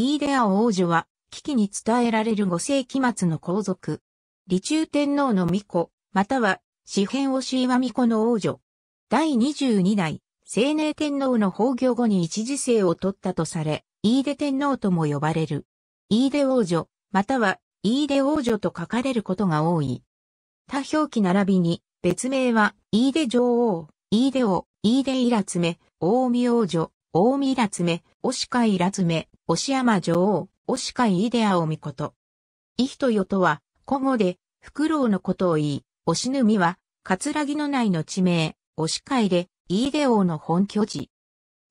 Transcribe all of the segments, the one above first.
イーデア王女は、危機に伝えられる5世紀末の皇族。李中天皇の巫女、または、四辺押し岩わ巫女の王女。第22代、青年天皇の崩御後に一時生を取ったとされ、ーデ天皇とも呼ばれる。ーデ王女、または、ーデ王女と書かれることが多い。他表記並びに、別名は、ーデ女王、ーデ王、ーデいらつめ、大見王女、大見いらつめ、オシカいらつめ、押山女王、押海イデアおみこと。イヒトヨとは、古語で、フクロウのことを言い、押しぬみは、葛城の内の地名、押いで、イーデ王の本拠地。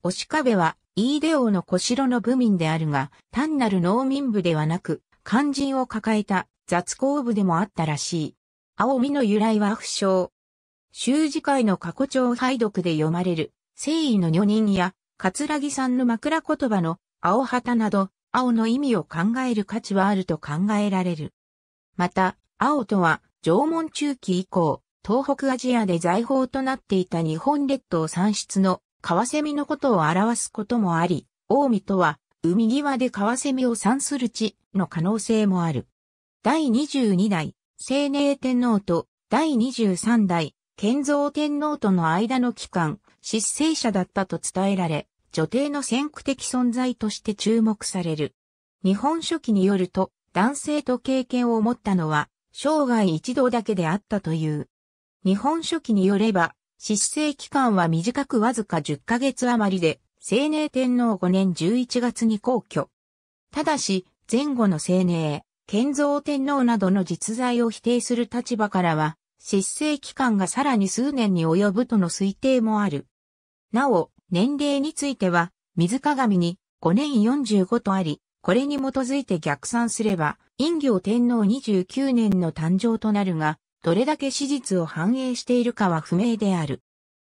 押壁は、イーデ王の小城の部民であるが、単なる農民部ではなく、肝心を抱えた雑工部でもあったらしい。青みの由来は不詳。習字会の過去帳拝読で読まれる、誠意の女人や、葛城さんの枕言葉の青旗など、青の意味を考える価値はあると考えられる。また、青とは、縄文中期以降、東北アジアで財宝となっていた日本列島産出のカワセミのことを表すこともあり、大海とは、海際でカワセミを産する地の可能性もある。第22代、青寧天皇と第23代、建造天皇との間の期間、失政者だったと伝えられ、女帝の先駆的存在として注目される。日本書紀によると、男性と経験を持ったのは、生涯一度だけであったという。日本書紀によれば、失政期間は短くわずか10ヶ月余りで、青年天皇5年11月に皇居。ただし、前後の青年、建造天皇などの実在を否定する立場からは、失政期間がさらに数年に及ぶとの推定もある。なお、年齢については、水鏡に5年45とあり、これに基づいて逆算すれば、陰行天皇29年の誕生となるが、どれだけ史実を反映しているかは不明である。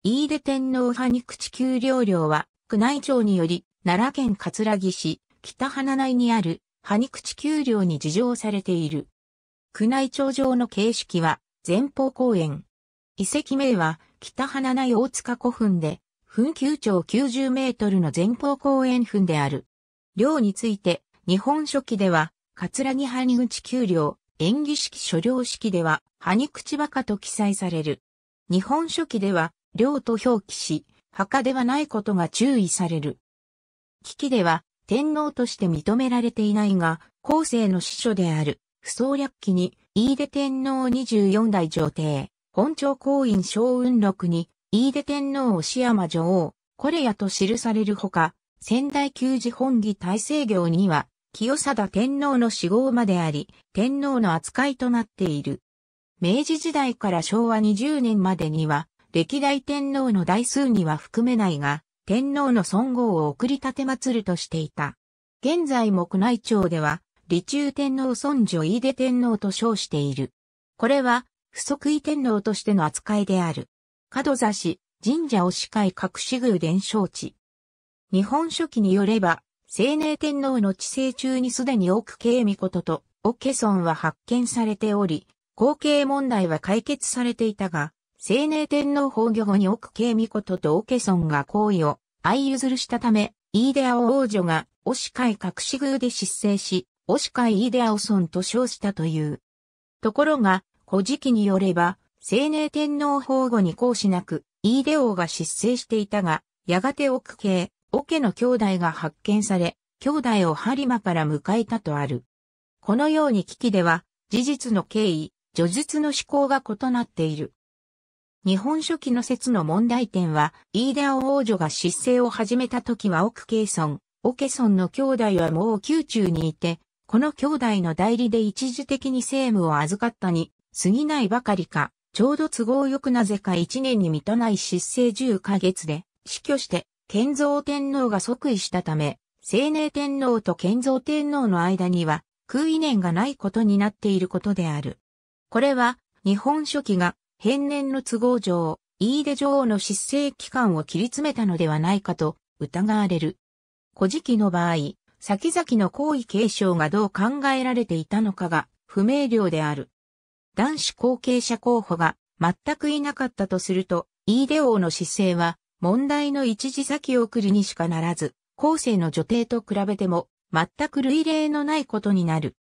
飯出天皇派に口給料領は、宮内庁により、奈良県葛城市、北花内にある、羽に口丘陵に事情されている。宮内庁上の形式は、前方公園。遺跡名は、北花内大塚古墳で、墳丘長90メートルの前方公園墳である。陵について、日本書紀では、葛木羽口丘陵、演技式所領式では、羽口カと記載される。日本書紀では、陵と表記し、墓ではないことが注意される。危機では、天皇として認められていないが、後世の司書である、不総略記に、飯出天皇24代上帝、本朝公院昭雲録に、飯出天皇押山女王、これやと記されるほか、仙台旧寺本義大成行には、清貞天皇の死後まであり、天皇の扱いとなっている。明治時代から昭和20年までには、歴代天皇の代数には含めないが、天皇の尊号を送り立て祭るとしていた。現在も宮内庁では、李中天皇尊女飯出天皇と称している。これは、不足位天皇としての扱いである。角座市、神社押会隠し宮伝承地。日本書紀によれば、青年天皇の治世中にすでに奥慶美ことと、奥家村は発見されており、後継問題は解決されていたが、青年天皇崩御後に奥慶美ことと奥家村が行為を相譲るしたため、飯出青王女が、押会隠し宮で失勢し、押会飯出を村と称したという。ところが、古事記によれば、青年天皇法護に行使なく、イーデ王が失勢していたが、やがて奥系、奥の兄弟が発見され、兄弟をリマから迎えたとある。このように危機では、事実の経緯、叙述の思考が異なっている。日本書紀の説の問題点は、イーデア王女が失勢を始めた時は奥ケイソン、オケソンの兄弟はもう宮中にいて、この兄弟の代理で一時的に政務を預かったに、過ぎないばかりか、ちょうど都合よくなぜか1年に満たない失政10ヶ月で死去して、建造天皇が即位したため、青年天皇と建造天皇の間には、空位年がないことになっていることである。これは、日本書紀が、変年の都合上、飯出女王の失政期間を切り詰めたのではないかと疑われる。古事記の場合、先々の皇位継承がどう考えられていたのかが不明瞭である。男子後継者候補が全くいなかったとすると、イーデ王の姿勢は問題の一時先送りにしかならず、後世の女帝と比べても全く類例のないことになる。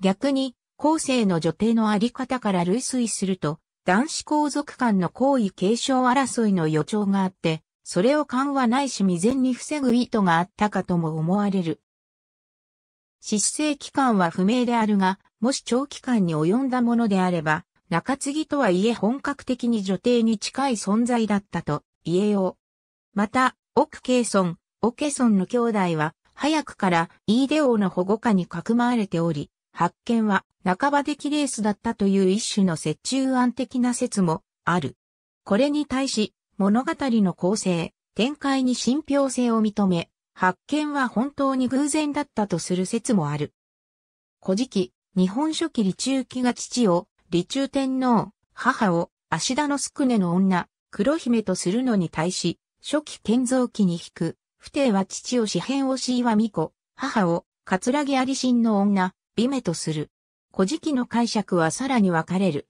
逆に、後世の女帝のあり方から類推すると、男子皇族間の皇位継承争いの予兆があって、それを緩和ないし未然に防ぐ意図があったかとも思われる。失政期間は不明であるが、もし長期間に及んだものであれば、中継ぎとはいえ本格的に女帝に近い存在だったと言えよう。また、奥ケイソン、オケソンの兄弟は、早くからイーデオの保護下にかくまわれており、発見は半ばキレースだったという一種の折衷案的な説もある。これに対し、物語の構成、展開に信憑性を認め、発見は本当に偶然だったとする説もある。古事記、日本書紀李中期が父を、李中天皇、母を、足田の宿根の女、黒姫とするのに対し、初期建造期に引く、不定は父を四辺をし岩美子、母を、葛城有心の女、美女とする。古事記の解釈はさらに分かれる。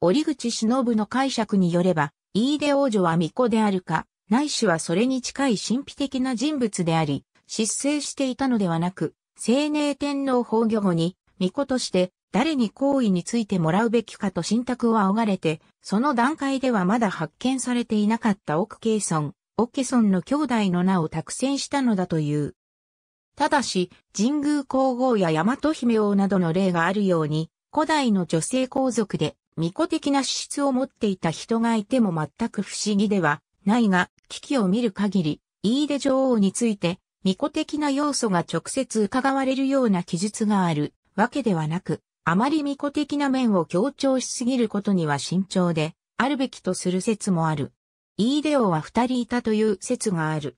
折口忍の解釈によれば、飯出王女は巫女であるか、ないしはそれに近い神秘的な人物であり、失勢していたのではなく、青年天皇崩御後に巫女として誰に行為についてもらうべきかと信託を仰がれて、その段階ではまだ発見されていなかった奥ケイソン、オケソンの兄弟の名を託戦したのだという。ただし、神宮皇后や大和姫王などの例があるように、古代の女性皇族で、巫女的な資質を持っていた人がいても全く不思議ではないが、危機を見る限り、飯出女王について、巫女的な要素が直接伺われるような記述がある。わけではなく、あまり巫女的な面を強調しすぎることには慎重で、あるべきとする説もある。イーデオは二人いたという説がある。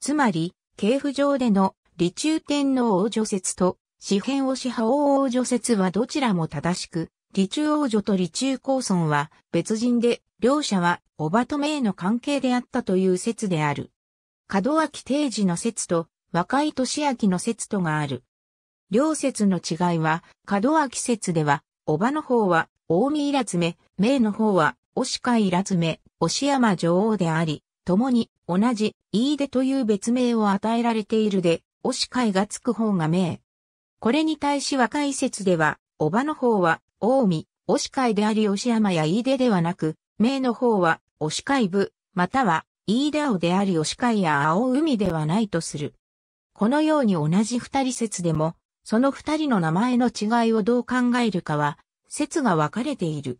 つまり、系譜上での、理中天皇王女説と、四辺をし派王王女説はどちらも正しく、理中王女と理中高尊は別人で、両者はおばとめへの関係であったという説である。門脇定時の説と、若い年明の説とがある。両説の違いは、門脇説では、おばの方は、大見いらつめ、名の方は、しかいらつめ、押山女王であり、共に、同じ、い出という別名を与えられているで、おしかいがつく方が名。これに対し若い説では、おばの方は、おしかいであり押山やい出ではなく、名の方は、おしかい部、または、い田青でありおしかいや青海ではないとする。このように同じ二人説でも、その二人の名前の違いをどう考えるかは、説が分かれている。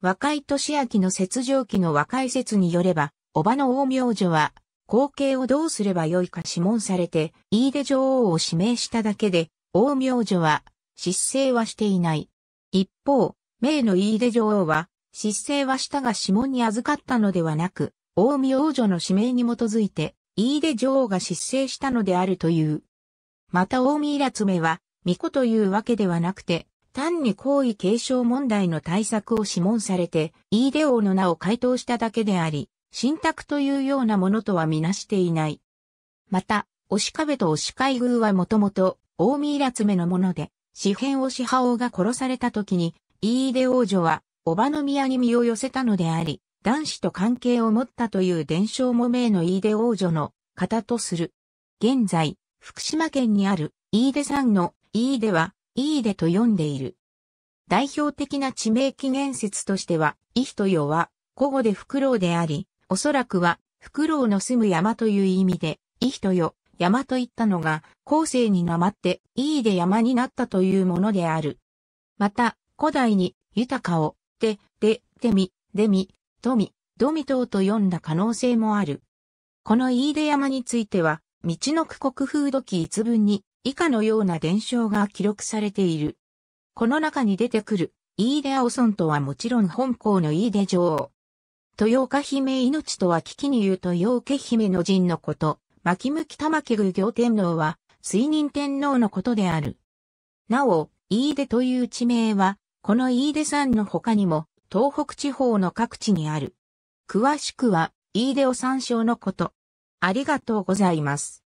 若い年明の雪上記の若い説によれば、叔母の大明女は、後継をどうすればよいか諮問されて、飯出女王を指名しただけで、大明女は、失勢はしていない。一方、名の飯出女王は、失勢はしたが指紋に預かったのではなく、大明女の指名に基づいて、飯出女王が失勢したのであるという。また近江らつめは、巫女というわけではなくて、単に皇位継承問題の対策を諮問されて、イーデ王の名を回答しただけであり、信託というようなものとはみなしていない。また、押壁と押海宮はもともと、近江らつめのもので、四辺押派王が殺された時に、イーデ王女は、叔母の宮に身を寄せたのであり、男子と関係を持ったという伝承も名のイーデ王女の方とする。現在、福島県にある飯出山の飯出は飯出と呼んでいる。代表的な地名起源説としては、伊人よは古語でフクロウであり、おそらくはフクロウの住む山という意味で、伊人よ、山といったのが後世に名まって飯出山になったというものである。また、古代に豊かを、で、で、でみ、でみ、富、ドミトと呼んだ可能性もある。この飯出山については、道の区国風土記一文に以下のような伝承が記録されている。この中に出てくる、飯出青村とはもちろん本校の飯出女王。豊岡姫命とは危機に言う豊岡姫の陣のこと、巻向玉木宮行天皇は、水任天皇のことである。なお、飯出という地名は、この飯出山の他にも、東北地方の各地にある。詳しくは、飯出を参照のこと。ありがとうございます。